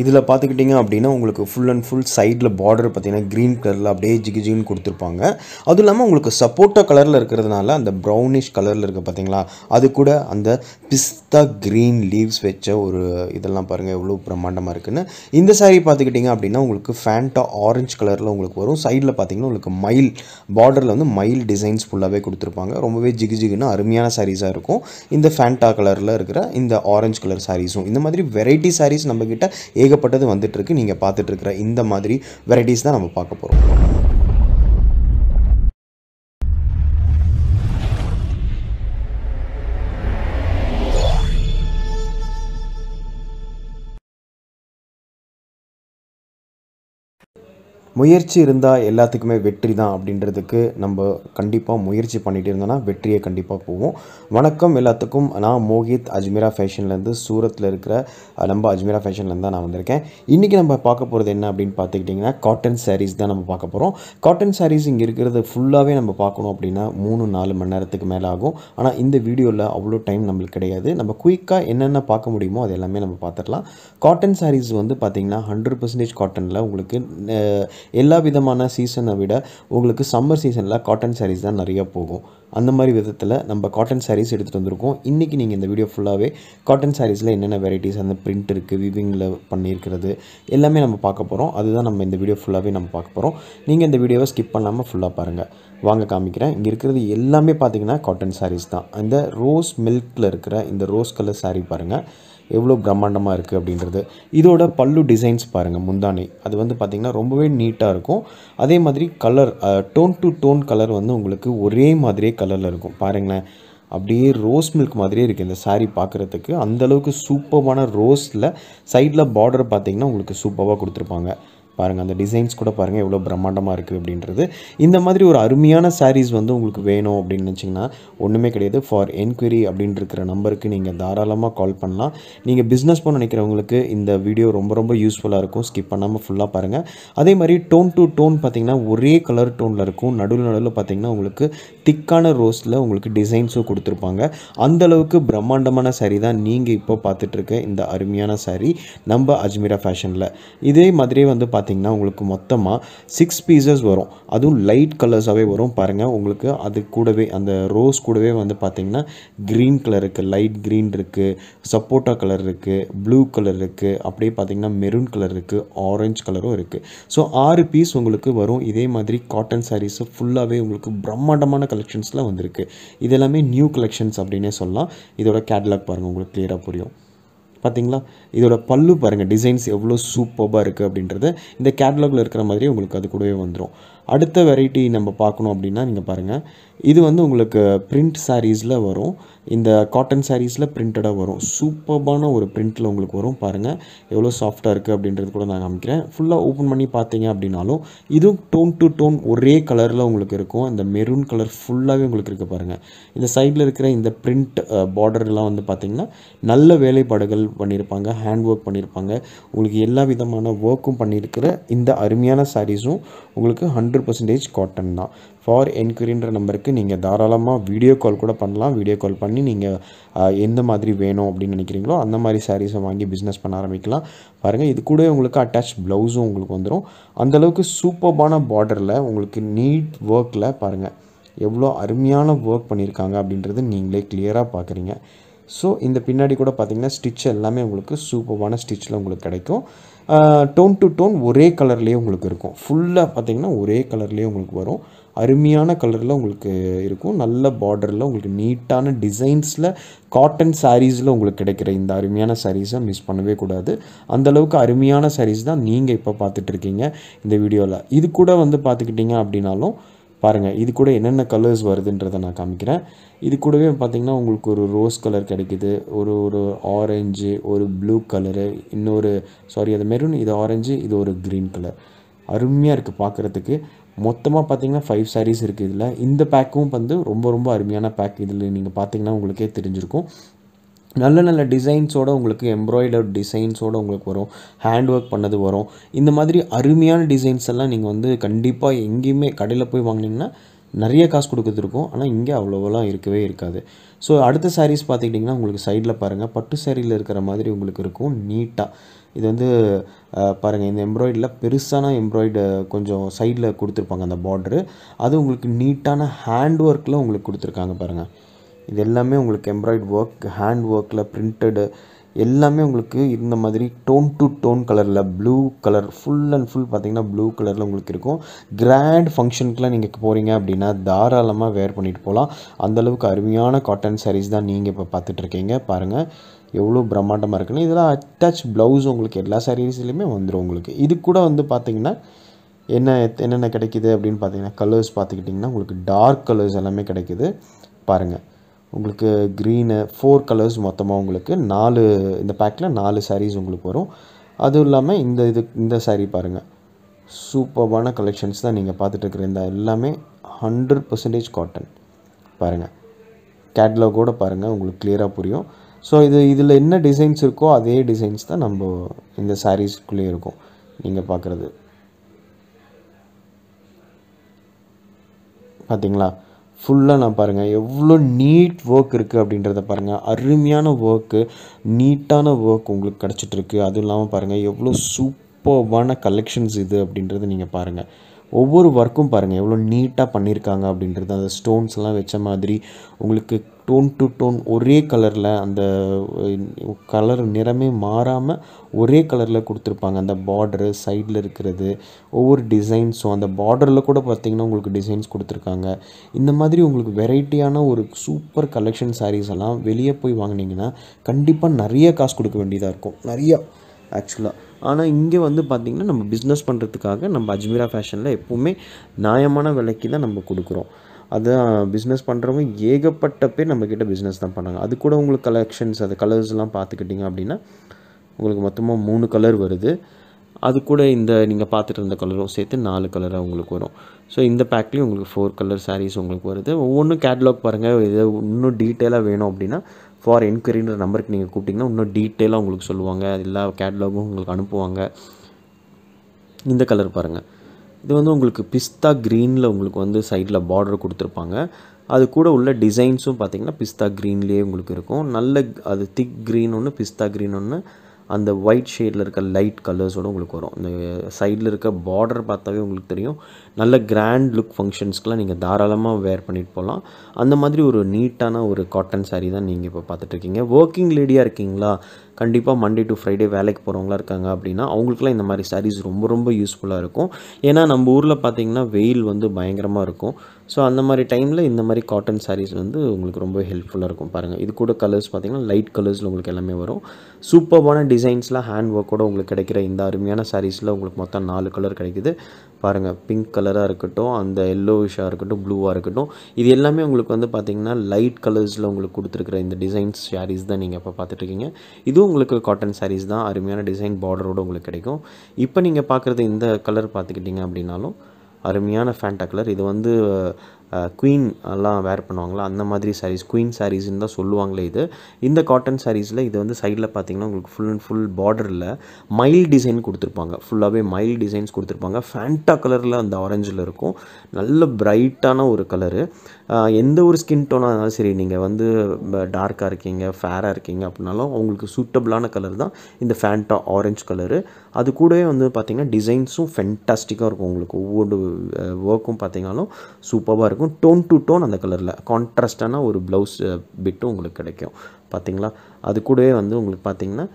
இதில் பார்த்துக்கிட்டிங்க அப்படின்னா உங்களுக்கு ஃபுல் அண்ட் ஃபுல் சைடில் பார்டர் பார்த்தீங்கன்னா க்ரீன் கலரில் அப்படியே ஜிகிஜின்னு கொடுத்துருப்பாங்க அதுவும் இல்லாமல் உங்களுக்கு சப்போட்டா கலரில் இருக்கிறதுனால அந்த ப்ரௌனிஷ் கலரில் இருக்குது பார்த்தீங்களா அது கூட அந்த பிஸ்தா க்ரீன் லீவ்ஸ் வச்ச ஒரு இதெல்லாம் பாருங்கள் எவ்வளோ பிரம்மாண்டமாக இருக்குன்னு இந்த சாரீ பார்த்துக்கிட்டிங்க அப்படின்னா உங்களுக்கு ஃபேண்டா ஆரஞ்சு கலரில் உங்களுக்கு வரும் சைடில் பார்த்தீங்கன்னா உங்களுக்கு மயில் பார்டரில் வந்து மயில் டிசைன்ஸ் ஃபுல்லாகவே கொடுத்துருப்பாங்க ரொம்பவே ஜிகிஜிகுன்னு அருமையான சாரீஸாக இருக்கும் இந்த ஃபேண்டா கலரில் இருக்கிற இந்த ஆரஞ்சு கலர் சாரீஸும் இந்த மாதிரி வெரைட்டி சாரீஸ் நம்மக்கிட்ட ஏகப்பட்டது நீங்க நீங்கள் இருக்கிற இந்த மாதிரி வெரைட்டிஸ் தான் நம்ம பார்க்க போகிறோம் முயற்சி இருந்தால் எல்லாத்துக்குமே வெற்றி தான் அப்படின்றதுக்கு நம்ம கண்டிப்பாக முயற்சி பண்ணிகிட்டு இருந்தோன்னா வெற்றியை கண்டிப்பாக போவோம் வணக்கம் எல்லாத்துக்கும் நான் மோஹித் அஜ்மீரா ஃபேஷன்லேருந்து சூரத்தில் இருக்கிற நம்ம அஜ்மீரா ஃபேஷன்லேருந்து தான் நான் வந்திருக்கேன் இன்றைக்கி நம்ம பார்க்க போகிறது என்ன அப்படின்னு பார்த்துக்கிட்டிங்கன்னா காட்டன் சாரீஸ் தான் நம்ம பார்க்க போகிறோம் காட்டன் சாரீஸ் இங்கே இருக்கிறது ஃபுல்லாகவே நம்ம பார்க்கணும் அப்படின்னா மூணு நாலு மணி நேரத்துக்கு மேலே ஆகும் ஆனால் இந்த வீடியோவில் அவ்வளோ டைம் நம்மளுக்கு கிடையாது நம்ம குயிக்காக என்னென்ன பார்க்க முடியுமோ அது எல்லாமே நம்ம பார்த்துடலாம் காட்டன் சாரீஸ் வந்து பார்த்திங்கன்னா ஹண்ட்ரட் பர்சன்டேஜ் காட்டனில் உங்களுக்கு எல்லா விதமான சீசனை விட உங்களுக்கு சம்மர் சீசனில் காட்டன் சாரீஸ் தான் நிறையா போகும் அந்த மாதிரி விதத்தில் நம்ம காட்டன் சாரீஸ் எடுத்துகிட்டு வந்திருக்கோம் இன்றைக்கி நீங்கள் இந்த வீடியோ ஃபுல்லாகவே காட்டன் சாரீஸில் என்னென்ன வெரைட்டிஸ் அந்த பிரிண்ட் இருக்குது விவிங்கில் பண்ணியிருக்கிறது எல்லாமே நம்ம பார்க்க போகிறோம் அதுதான் நம்ம இந்த வீடியோ ஃபுல்லாகவே நம்ம பார்க்க போகிறோம் நீங்கள் இந்த வீடியோவை ஸ்கிப் பண்ணாமல் ஃபுல்லாக பாருங்கள் வாங்க காமிக்கிறேன் இங்கே இருக்கிறது எல்லாமே பார்த்திங்கன்னா காட்டன் சாரீஸ் தான் இந்த ரோஸ் மில்கில் இருக்கிற இந்த ரோஸ் கலர் சாரீ பாருங்கள் எவ்வளோ பிரம்மாண்டமாக இருக்குது அப்படின்றது இதோட பல்லு டிசைன்ஸ் பாருங்கள் முந்தானை அது வந்து பார்த்திங்கன்னா ரொம்பவே நீட்டாக இருக்கும் அதே மாதிரி colour tone to tone colour வந்து உங்களுக்கு ஒரே மாதிரியே கலரில் இருக்கும் பாருங்களேன் அப்படியே ரோஸ் மில்க் மாதிரியே இருக்குது இந்த சாரீ பார்க்குறதுக்கு அந்தளவுக்கு சூப்பர்வான ரோஸில் சைடில் பார்டர் பார்த்திங்கன்னா உங்களுக்கு சூப்பராக கொடுத்துருப்பாங்க பாருங்கள் அந்த டிசைன்ஸ் கூட பாருங்கள் எவ்வளோ பிரம்மாண்டமாக இருக்குது அப்படின்றது இந்த மாதிரி ஒரு அருமையான சாரீஸ் வந்து உங்களுக்கு வேணும் அப்படின்னு நினச்சிங்கன்னா ஒன்றுமே கிடையாது ஃபார் என்கொயரி அப்படின்ட்டுருக்கிற நம்பருக்கு நீங்கள் தாராளமாக கால் பண்ணலாம் நீங்கள் பிஸ்னஸ் பண்ண நினைக்கிறவங்களுக்கு இந்த வீடியோ ரொம்ப ரொம்ப யூஸ்ஃபுல்லாக இருக்கும் ஸ்கிப் பண்ணாமல் ஃபுல்லாக பாருங்கள் அதே மாதிரி டோன் டு டோன் பார்த்திங்கன்னா ஒரே கலர் டோனில் இருக்கும் நடுவில் நடுவில் பார்த்திங்கன்னா உங்களுக்கு திக்கான ரோஸில் உங்களுக்கு டிசைன்ஸும் கொடுத்துருப்பாங்க அந்தளவுக்கு பிரம்மாண்டமான சாரீ தான் நீங்கள் இப்போ பார்த்துட்ருக்க இந்த அருமையான சாரீ நம்ம அஜ்மீரா ஃபேஷனில் இதே மாதிரி வந்து பார்த்தீங்கன்னா உங்களுக்கு மொத்தமாக சிக்ஸ் பீசஸ் வரும் அதுவும் லைட் கலர்ஸாகவே வரும் பாருங்கள் உங்களுக்கு அது கூடவே அந்த ரோஸ் கூடவே வந்து பார்த்திங்கன்னா க்ரீன் கலர் இருக்குது லைட் க்ரீன் இருக்குது சப்போட்டா கலர் இருக்குது ப்ளூ கலர் இருக்குது அப்படியே பார்த்திங்கன்னா மெரூன் கலர் இருக்குது ஆரஞ்சு கலரும் இருக்குது ஸோ ஆறு பீஸ் உங்களுக்கு வரும் இதே மாதிரி காட்டன் சாரீஸு ஃபுல்லாகவே உங்களுக்கு பிரம்மாண்டமான கலெக்ஷன்ஸ்லாம் வந்திருக்கு இதெல்லாமே நியூ கலெக்ஷன்ஸ் அப்படின்னே சொல்லலாம் இதோட கேட்லாக் பாருங்கள் உங்களுக்கு கிளியராக புரியும் பார்த்தீங்களா இதோட பல்லு பாருங்கள் டிசைன்ஸ் எவ்வளோ சூப்பராக இருக்குது அப்படின்றது இந்த கேட்லாகில் இருக்கிற மாதிரி உங்களுக்கு அது கூடவே வந்துடும் அடுத்த வெரைட்டி நம்ம பார்க்கணும் அப்படின்னா நீங்கள் பாருங்கள் இது வந்து உங்களுக்கு பிரிண்ட் சாரீஸில் வரும் இந்த காட்டன் சாரீஸில் பிரிண்டடாக வரும் சூப்பர்பான ஒரு பிரிண்ட்டில் உங்களுக்கு வரும் பாருங்கள் எவ்வளோ சாஃப்டாக இருக்குது அப்படின்றது கூட நான் காமிக்கிறேன் ஃபுல்லாக ஓப்பன் பண்ணி பார்த்தீங்க அப்படின்னாலும் இதுவும் டோன் டு டோன் ஒரே கலரில் உங்களுக்கு இருக்கும் அந்த மெரூன் கலர் ஃபுல்லாகவே உங்களுக்கு இருக்குது பாருங்கள் இந்த சைடில் இருக்கிற இந்த பிரிண்ட் பார்டர்லாம் வந்து பார்த்திங்கன்னா நல்ல வேலைப்பாடுகள் பண்ணியிருப்பாங்க ஹேண்ட் ஒர்க் பண்ணியிருப்பாங்க உங்களுக்கு எல்லா விதமான ஒர்க்கும் பண்ணியிருக்கிற இந்த அருமையான சாரீஸும் உங்களுக்கு ஹண்ட்ரட் பர்சன்டேஜ் காட்டன் தான் ஃபார் என்கொயரின்ற நம்பருக்கு நீங்கள் தாராளமாக வீடியோ கால் கூட பண்ணலாம் வீடியோ கால் பண்ணி நீங்கள் எந்த மாதிரி வேணும் அப்படின்னு நினைக்கிறீங்களோ அந்த மாதிரி சாரீஸை வாங்கி பிஸ்னஸ் பண்ண ஆரம்பிக்கலாம் பாருங்கள் இது கூட உங்களுக்கு அட்டாச் ப்ளவுஸும் உங்களுக்கு வந்துடும் அந்தளவுக்கு சூப்பர்பான பார்டரில் உங்களுக்கு நீட் ஒர்க்கில் பாருங்கள் எவ்வளோ அருமையான ஒர்க் பண்ணியிருக்காங்க அப்படின்றது நீங்களே கிளியராக பார்க்குறீங்க ஸோ இந்த பின்னாடி கூட பார்த்திங்கன்னா ஸ்டிச் எல்லாமே உங்களுக்கு சூப்பர்வான ஸ்டிச்சில் உங்களுக்கு கிடைக்கும் டோன் டு டோன் ஒரே கலர்லேயே உங்களுக்கு இருக்கும் ஃபுல்லாக பார்த்திங்கன்னா ஒரே கலர்லேயே உங்களுக்கு வரும் அருமையான கலரில் உங்களுக்கு இருக்கும் நல்ல பார்டரில் உங்களுக்கு நீட்டான டிசைன்ஸில் காட்டன் சாரீஸில் உங்களுக்கு கிடைக்கிற இந்த அருமையான சாரீஸை மிஸ் பண்ணவே கூடாது அந்தளவுக்கு அருமையான சாரீஸ் தான் நீங்கள் இப்போ பார்த்துட்ருக்கீங்க இந்த வீடியோவில் இது கூட வந்து பார்த்துக்கிட்டிங்க அப்படின்னாலும் பாருங்கள் இது கூட என்னென்ன கலர்ஸ் வருதுன்றதை நான் காமிக்கிறேன் இது கூடவே பார்த்திங்கன்னா உங்களுக்கு ஒரு ரோஸ் கலர் கிடைக்குது ஒரு ஒரு ஆரஞ்சு ஒரு ப்ளூ கலரு இன்னொரு சாரி அது மெரூன் இது ஆரஞ்சு இது ஒரு க்ரீன் கலர் அருமையாக இருக்குது பார்க்குறதுக்கு மொத்தமாக பார்த்தீங்கன்னா ஃபைவ் சாரீஸ் இருக்குது இதில் இந்த பேக்கும் வந்து ரொம்ப ரொம்ப அருமையான பேக் இதில் நீங்கள் பார்த்தீங்கன்னா உங்களுக்கே தெரிஞ்சிருக்கும் நல்ல நல்ல டிசைன்ஸோடு உங்களுக்கு எம்ப்ராய்டர்ட் டிசைன்ஸோடு உங்களுக்கு வரும் ஹேண்ட் ஒர்க் பண்ணது வரும் இந்த மாதிரி அருமையான டிசைன்ஸ் எல்லாம் நீங்கள் வந்து கண்டிப்பாக எங்கேயுமே கடையில் போய் வாங்கினீங்கன்னா நிறைய காசு இருக்கும் ஆனால் இங்கே அவ்வளோவெல்லாம் இருக்கவே இருக்காது ஸோ அடுத்த சாரீஸ் பார்த்துக்கிட்டிங்கன்னா உங்களுக்கு சைடில் பாருங்கள் பட்டு சேரீயில் இருக்கிற மாதிரி உங்களுக்கு இருக்கும் நீட்டாக இது வந்து பாருங்கள் இந்த எம்ப்ராய்டில் பெருசான எம்ப்ராய்டு கொஞ்சம் சைடில் கொடுத்துருப்பாங்க அந்த பார்ட்ரு அது உங்களுக்கு நீட்டான ஹேண்ட் ஒர்க்கில் உங்களுக்கு கொடுத்துருக்காங்க பாருங்கள் இது எல்லாமே உங்களுக்கு எம்ப்ராய்டு ஒர்க் ஹேண்ட் ஒர்க்கில் பிரிண்டடு எல்லாமே உங்களுக்கு இந்த மாதிரி டோன் டு டோன் கலரில் blue colour full and full பார்த்திங்கன்னா ப்ளூ கலரில் உங்களுக்கு இருக்கும் கிராண்ட் ஃபங்க்ஷனுக்குலாம் நீங்கள் போகிறீங்க அப்படின்னா தாராளமாக வேர் பண்ணிட்டு போகலாம் அந்தளவுக்கு அருமையான காட்டன் சாரீஸ் தான் நீங்கள் இப்போ பார்த்துட்ருக்கீங்க பாருங்கள் எவ்வளோ பிரம்மாண்டமாக இருக்குன்னு இதெல்லாம் அட்டாச் ப்ளவுஸ் உங்களுக்கு எல்லா சாரீஸ்லையுமே வந்துடும் உங்களுக்கு இது கூட வந்து பார்த்திங்கன்னா என்ன என்னென்ன கிடைக்கிது அப்படின்னு பார்த்தீங்கன்னா கலர்ஸ் பார்த்துக்கிட்டிங்கன்னா உங்களுக்கு டார்க் கலர்ஸ் எல்லாமே கிடைக்கிது பாருங்கள் உங்களுக்கு க்ரீனு ஃபோர் கலர்ஸ் மொத்தமாக உங்களுக்கு நாலு இந்த பேக்கில் நாலு சாரீஸ் உங்களுக்கு வரும் அதுவும் இல்லாமல் இந்த இது இந்த சாரீ பாருங்கள் சூப்பர்வான கலெக்ஷன்ஸ் தான் நீங்கள் பார்த்துட்ருக்குற இந்த எல்லாமே ஹண்ட்ரட் பர்சன்டேஜ் காட்டன் பாருங்கள் கேட்லாக் கூட பாருங்கள் உங்களுக்கு கிளியராக புரியும் ஸோ இது இதில் என்ன டிசைன்ஸ் இருக்கோ அதே டிசைன்ஸ் தான் நம்ம இந்த சாரீஸ்குள்ளேயே இருக்கும் நீங்கள் பார்க்குறது பார்த்தீங்களா ஃபுல்லாக நான் பாருங்கள் எவ்வளோ நீட் ஒர்க் இருக்குது அப்படின்றத பாருங்கள் அருமையான ஒர்க்கு நீட்டான ஒர்க் உங்களுக்கு கிடச்சிட்ருக்கு அதுவும் இல்லாமல் பாருங்கள் எவ்வளோ சூப்பர்வான கலெக்ஷன்ஸ் இது அப்படின்றத நீங்கள் பாருங்கள் ஒவ்வொரு ஒர்க்கும் பாருங்கள் எவ்வளோ நீட்டாக பண்ணியிருக்காங்க அப்படின்றது அந்த ஸ்டோன்ஸ்லாம் வச்ச மாதிரி உங்களுக்கு டோன் டு டோன் ஒரே கலரில் அந்த கலர் நிறமே மாறாமல் ஒரே கலரில் கொடுத்துருப்பாங்க அந்த பார்டரு சைடில் இருக்கிறது ஒவ்வொரு டிசைன்ஸும் அந்த பார்டரில் கூட பார்த்திங்கன்னா உங்களுக்கு டிசைன்ஸ் கொடுத்துருக்காங்க இந்த மாதிரி உங்களுக்கு வெரைட்டியான ஒரு சூப்பர் கலெக்ஷன் சாரீஸ் எல்லாம் வெளியே போய் வாங்கினீங்கன்னா கண்டிப்பாக நிறைய காசு கொடுக்க வேண்டியதாக இருக்கும் நிறையா ஆக்சுவலாக ஆனால் இங்கே வந்து பார்த்திங்கன்னா நம்ம பிஸ்னஸ் பண்ணுறதுக்காக நம்ம அஜ்மீரா ஃபேஷனில் எப்போவுமே நியாயமான விலைக்கு தான் நம்ம கொடுக்குறோம் அதான் பிஸ்னஸ் பண்ணுறவங்க ஏகப்பட்ட பேர் நம்மக்கிட்ட பிஸ்னஸ் தான் பண்ணாங்க அது கூட உங்களுக்கு கலெக்ஷன்ஸ் அது கலர்ஸ்லாம் பார்த்துக்கிட்டிங்க அப்படின்னா உங்களுக்கு மொத்தமாக மூணு கலர் வருது அது கூட இந்த நீங்கள் பார்த்துட்டு இருந்த கலரும் சேர்த்து நாலு கலராக உங்களுக்கு வரும் ஸோ இந்த பேக்லேயும் உங்களுக்கு ஃபோர் கலர் சாரீஸ் உங்களுக்கு வருது ஒவ்வொன்றும் கேட்லாக் பாருங்கள் எதாவது இன்னும் டீட்டெயிலாக வேணும் அப்படின்னா ஃபார் என்கொயரின்ற நம்பருக்கு நீங்கள் கூப்பிட்டிங்கன்னா இன்னும் டீட்டெயிலாக உங்களுக்கு சொல்லுவாங்க எல்லா கேட்லாகும் உங்களுக்கு அனுப்புவாங்க இந்த கலர் பாருங்கள் இது வந்து உங்களுக்கு பிஸ்தா க்ரீனில் உங்களுக்கு வந்து சைடில் பார்டர் கொடுத்துருப்பாங்க அது கூட உள்ள டிசைன்ஸும் பார்த்திங்கன்னா பிஸ்தா க்ரீன்லேயே உங்களுக்கு இருக்கும் நல்ல அது திக் க்ரீன் ஒன்று பிஸ்தா க்ரீன் ஒன்று அந்த ஒயிட் ஷேடில் இருக்க லைட் கலர்ஸோடு உங்களுக்கு வரும் இந்த சைடில் இருக்க பார்டர் பார்த்தாவே உங்களுக்கு தெரியும் நல்ல கிராண்ட் லுக் ஃபங்க்ஷன்ஸ்க்கெலாம் நீங்கள் தாராளமாக வேர் பண்ணிட்டு போகலாம் அந்த மாதிரி ஒரு நீட்டான ஒரு காட்டன் சாரீ தான் நீங்கள் இப்போ பார்த்துட்ருக்கீங்க ஒர்க்கிங் லேடியாக இருக்கீங்களா கண்டிப்பாக மண்டே டு ஃப்ரைடே வேலைக்கு போகிறவங்களா இருக்காங்க அப்படின்னா அவங்களுக்குலாம் இந்த மாதிரி சாரீஸ் ரொம்ப ரொம்ப யூஸ்ஃபுல்லாக இருக்கும் ஏன்னா நம்ம ஊரில் பார்த்தீங்கன்னா வெயில் வந்து பயங்கரமாக இருக்கும் ஸோ அந்த மாதிரி டைமில் இந்த மாதிரி காட்டன் சாரீஸ் வந்து உங்களுக்கு ரொம்ப ஹெல்ப்ஃபுல்லாக இருக்கும் பாருங்கள் இது கூட கலர்ஸ் பார்த்திங்கன்னா லைட் கலர்ஸில் உங்களுக்கு எல்லாமே வரும் சூப்பர்பான டிசைன்ஸ்லாம் ஹேண்ட் ஒர்க்கோட உங்களுக்கு கிடைக்கிற இந்த அருமையான சாரீஸில் உங்களுக்கு மொத்தம் நாலு கலர் கிடைக்குது பாருங்கள் பிங்க் கலராக இருக்கட்டும் அந்த எல்லோவிஷாக இருக்கட்டும் ப்ளூவாக இருக்கட்டும் இது எல்லாமே உங்களுக்கு வந்து பார்த்திங்கன்னா லைட் கலர்ஸில் உங்களுக்கு கொடுத்துருக்குற இந்த டிசைன்ஸ் சாரீஸ் தான் நீங்கள் இப்போ பார்த்துட்ருக்கீங்க இதுவும் உங்களுக்கு காட்டன் சாரீஸ் தான் அருமையான டிசைன் பார்டரோடு உங்களுக்கு கிடைக்கும் இப்போ நீங்கள் பார்க்குறது இந்த கலர் பார்த்துக்கிட்டிங்க அப்படின்னாலும் அருமையான ஃபேண்டா கலர் இது வந்து குவீன் எல்லாம் வேர் பண்ணுவாங்களா அந்த மாதிரி சாரீஸ் குவீன் சாரீஸ்ன்னு தான் சொல்லுவாங்களே இது இந்த காட்டன் சாரீஸில் இது வந்து சைடில் பார்த்தீங்கன்னா உங்களுக்கு ஃபுல் அண்ட் ஃபுல் பார்டரில் மைல் டிசைன் கொடுத்துருப்பாங்க ஃபுல்லாகவே மைல் டிசைன்ஸ் கொடுத்துருப்பாங்க ஃபேண்டா கலரில் அந்த ஆரஞ்சில் இருக்கும் நல்ல பிரைட்டான ஒரு கலரு எந்த ஒரு ஸ்கின் டோனாக இருந்தாலும் சரி நீங்கள் வந்து டார்க்காக இருக்கீங்க ஃபேராக இருக்கீங்க அப்படின்னாலும் உங்களுக்கு சூட்டபிளான கலர் தான் இந்த ஃபேண்டா ஆரஞ்சு கலரு அது கூடவே வந்து பார்த்திங்கன்னா டிசைன்ஸும் ஃபென்டாஸ்டிக்காக இருக்கும் உங்களுக்கு ஒவ்வொரு ஒர்க்கும் பார்த்திங்கனாலும் சூப்பராக இருக்கும் இருக்கும் டோன் டு டோன் அந்த கலரில் கான்ட்ராஸ்டான ஒரு ப்ளவுஸ் பிட்டும் உங்களுக்கு கிடைக்கும் பார்த்தீங்களா அது கூடவே வந்து உங்களுக்கு பார்த்திங்கன்னா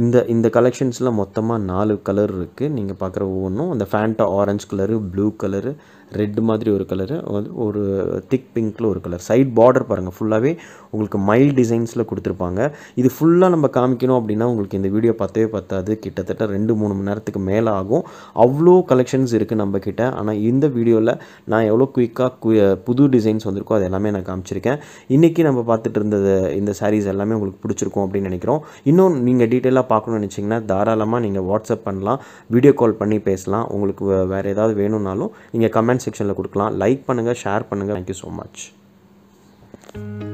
இந்த இந்த கலெக்ஷன்ஸில் மொத்தமாக நாலு கலர் இருக்குது நீங்கள் பார்க்குற ஒவ்வொன்றும் அந்த Fanta orange colour blue colour red மாதிரி ஒரு கலரு வந்து ஒரு திக் பிங்க்கில் ஒரு கலர் சைட் பார்டர் பாருங்கள் ஃபுல்லாகவே உங்களுக்கு மைல் டிசைன்ஸில் கொடுத்துருப்பாங்க இது ஃபுல்லாக நம்ம காமிக்கணும் அப்படின்னா உங்களுக்கு இந்த வீடியோ பத்தவே பார்த்தாது கிட்டத்தட்ட ரெண்டு மூணு மணி நேரத்துக்கு மேலே ஆகும் அவ்வளோ கலெக்ஷன்ஸ் இருக்குது நம்மக்கிட்ட ஆனால் இந்த வீடியோவில் நான் எவ்வளோ குயிக்காக புது டிசைன்ஸ் வந்திருக்கோ அது எல்லாமே நான் காமிச்சிருக்கேன் இன்றைக்கி நம்ம பார்த்துட்டு இருந்தது இந்த சாரீஸ் எல்லாமே உங்களுக்கு பிடிச்சிருக்கும் அப்படின்னு நினைக்கிறோம் இன்னும் நீங்கள் டீட்டெயிலாக பார்க்கணும்னு நினச்சிங்கன்னா தாராளமாக நீங்கள் வாட்ஸ்அப் பண்ணலாம் வீடியோ கால் பண்ணி பேசலாம் உங்களுக்கு வேறு ஏதாவது வேணும்னாலும் நீங்கள் கமெண்ட் கமெண்ட் செக்ஷனில் கொடுக்கலாம் லைக் பண்ணுங்கள் ஷேர் பண்ணுங்கள் தேங்க்யூ ஸோ மச்